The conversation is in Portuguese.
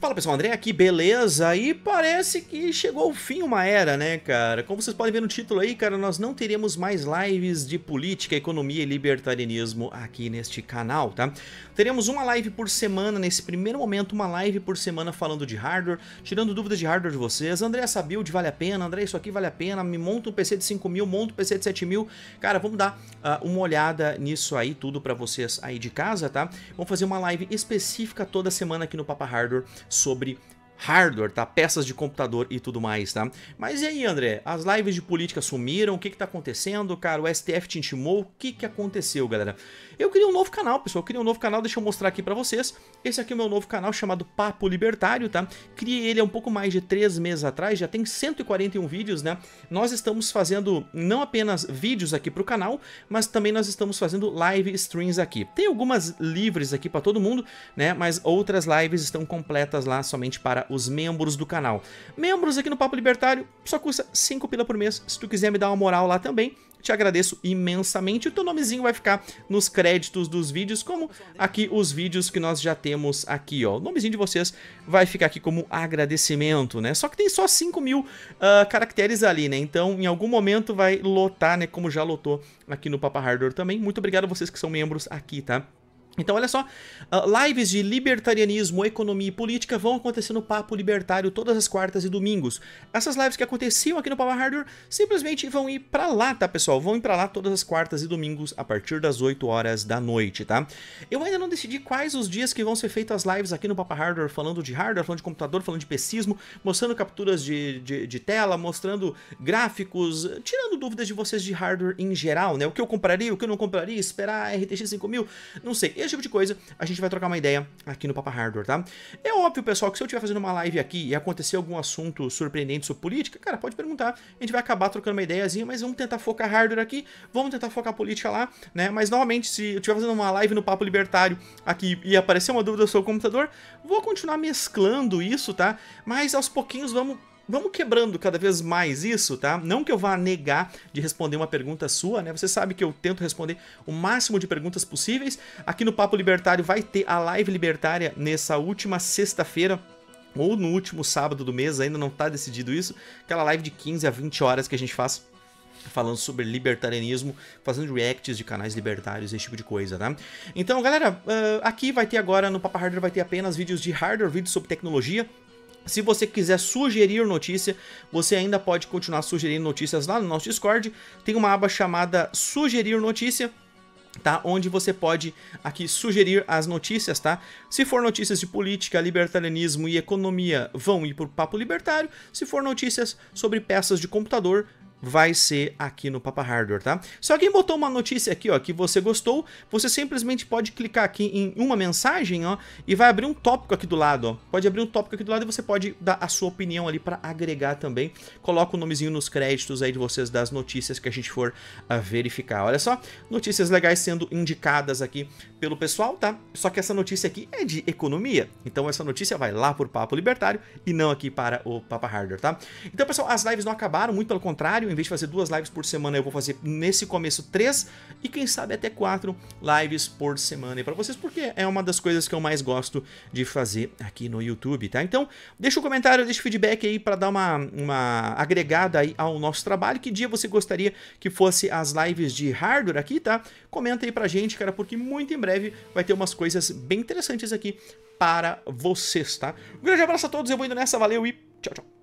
Fala pessoal, André aqui, beleza? E parece que chegou ao fim uma era, né, cara? Como vocês podem ver no título aí, cara, nós não teremos mais lives de política, economia e libertarianismo aqui neste canal, tá? Teremos uma live por semana, nesse primeiro momento, uma live por semana falando de hardware, tirando dúvidas de hardware de vocês. André, essa build vale a pena? André, isso aqui vale a pena? Me monta um PC de 5 mil, monta um PC de 7 mil. Cara, vamos dar uh, uma olhada nisso aí, tudo pra vocês aí de casa, tá? Vamos fazer uma live específica toda semana aqui no Papa Hardware sobre hardware, tá? Peças de computador e tudo mais, tá? Mas e aí, André? As lives de política sumiram? O que que tá acontecendo, cara? O STF te intimou? O que que aconteceu, galera? Eu queria um novo canal, pessoal. Eu queria um novo canal, deixa eu mostrar aqui para vocês. Esse aqui é o meu novo canal chamado Papo Libertário, tá? Criei ele há um pouco mais de 3 meses atrás, já tem 141 vídeos, né? Nós estamos fazendo não apenas vídeos aqui pro canal, mas também nós estamos fazendo live streams aqui. Tem algumas livres aqui para todo mundo, né? Mas outras lives estão completas lá somente para os membros do canal. Membros aqui no Papo Libertário só custa 5 pila por mês. Se tu quiser me dar uma moral lá também, te agradeço imensamente. O teu nomezinho vai ficar nos créditos dos vídeos, como aqui os vídeos que nós já temos aqui, ó. O nomezinho de vocês vai ficar aqui como agradecimento, né? Só que tem só 5 mil uh, caracteres ali, né? Então, em algum momento vai lotar, né? Como já lotou aqui no Papa Hardware também. Muito obrigado a vocês que são membros aqui, tá? Então, olha só, ah, lives de libertarianismo, economia e política vão acontecer no Papo Libertário todas as quartas e domingos. Essas lives que aconteciam aqui no Papa Hardware simplesmente vão ir para lá, tá, pessoal? Vão ir para lá todas as quartas e domingos a partir das 8 horas da noite, tá? Eu ainda não decidi quais os dias que vão ser feitas as lives aqui no Papa Hardware, falando de hardware, falando de computador, falando de pesismo, mostrando capturas de, de, de tela, mostrando gráficos, tirando dúvidas de vocês de hardware em geral, né? O que eu compraria, o que eu não compraria, esperar a RTX 5000, não sei. Eu esse tipo de coisa, a gente vai trocar uma ideia aqui no Papa Hardware, tá? É óbvio, pessoal, que se eu estiver fazendo uma live aqui e acontecer algum assunto surpreendente sobre política, cara, pode perguntar. A gente vai acabar trocando uma ideiazinha, mas vamos tentar focar hardware aqui, vamos tentar focar política lá, né? Mas novamente, se eu estiver fazendo uma live no Papo Libertário aqui e aparecer uma dúvida sobre o computador, vou continuar mesclando isso, tá? Mas aos pouquinhos vamos vamos quebrando cada vez mais isso, tá? Não que eu vá negar de responder uma pergunta sua, né? Você sabe que eu tento responder o máximo de perguntas possíveis. Aqui no Papo Libertário vai ter a live libertária nessa última sexta-feira ou no último sábado do mês, ainda não está decidido isso, aquela live de 15 a 20 horas que a gente faz falando sobre libertarianismo, fazendo reacts de canais libertários, esse tipo de coisa, tá? Então, galera, ah, aqui vai ter agora, no Papa Hardware vai ter apenas vídeos de hardware, vídeos sobre tecnologia, se você quiser sugerir notícia, você ainda pode continuar sugerindo notícias lá no nosso Discord. Tem uma aba chamada Sugerir Notícia. Tá? Onde você pode aqui sugerir as notícias, tá? Se for notícias de política, libertarianismo e economia, vão ir para o Papo Libertário. Se for notícias sobre peças de computador, vai ser aqui no Papa Hardware, tá? Se alguém botou uma notícia aqui, ó, que você gostou, você simplesmente pode clicar aqui em uma mensagem, ó, e vai abrir um tópico aqui do lado, ó. Pode abrir um tópico aqui do lado e você pode dar a sua opinião ali para agregar também. Coloca o nomezinho nos créditos aí de vocês das notícias que a gente for uh, verificar. Olha só, notícias legais sendo indicadas aqui pelo pessoal, tá? Só que essa notícia aqui é de economia, então essa notícia vai lá pro Papo Libertário e não aqui para o Papa Hardware, tá? Então, pessoal, as lives não acabaram, muito pelo contrário, em vez de fazer duas lives por semana, eu vou fazer nesse começo três e quem sabe até quatro lives por semana para vocês, porque é uma das coisas que eu mais gosto de fazer aqui no YouTube, tá? Então, deixa o um comentário, deixa o um feedback aí para dar uma, uma agregada aí ao nosso trabalho. Que dia você gostaria que fosse as lives de hardware aqui, tá? Comenta aí pra gente, cara, porque muito em breve vai ter umas coisas bem interessantes aqui para vocês, tá? Um grande abraço a todos, eu vou indo nessa, valeu e tchau, tchau.